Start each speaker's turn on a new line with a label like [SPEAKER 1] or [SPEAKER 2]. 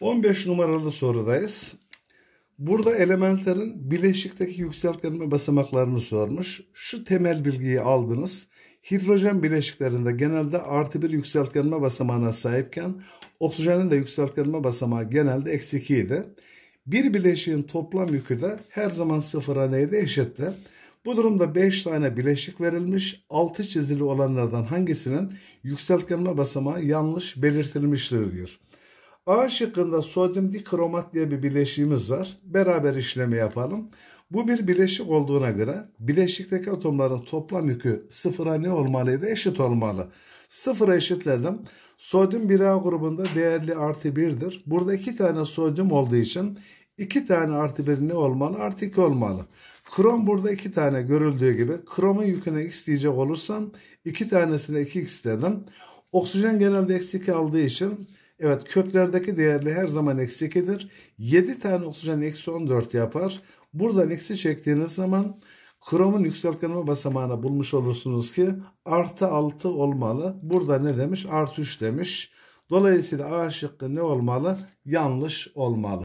[SPEAKER 1] 15 numaralı sorudayız. Burada elementlerin bileşikteki yükseltilme basamaklarını sormuş. Şu temel bilgiyi aldınız. Hidrojen bileşiklerinde genelde artı bir yükseltgenme basamağına sahipken oksijenin de yükseltgenme basamağı genelde eksi 2 idi. Bir bileşiğin toplam yükü de her zaman sıfıra neydi eşitti. Bu durumda 5 tane bileşik verilmiş. 6 çizili olanlardan hangisinin yükseltgenme basamağı yanlış belirtilmiştir diyor. A şıkkında sodyum dikromat diye bir bileşiğimiz var. Beraber işlemi yapalım. Bu bir bileşik olduğuna göre bileşikteki atomların toplam yükü sıfıra ne olmalıydı? Eşit olmalı. Sıfıra eşitledim. Sodyum 1A grubunda değerli artı 1'dir. Burada 2 tane sodyum olduğu için 2 tane artı 1 ne olmalı? Artı 2 olmalı. Krom burada 2 tane görüldüğü gibi. Kromun yüküne x diyecek olursam 2 tanesine 2x dedim. Oksijen genelde eksi 2 aldığı için Evet köklerdeki değerli her zaman eksikidir. 2'dir. 7 tane oksijen eksi 14 yapar. Buradan eksi çektiğiniz zaman kromun yükseltgenme basamağını bulmuş olursunuz ki artı 6 olmalı. Burada ne demiş? Artı 3 demiş. Dolayısıyla A şıkkı ne olmalı? Yanlış olmalı.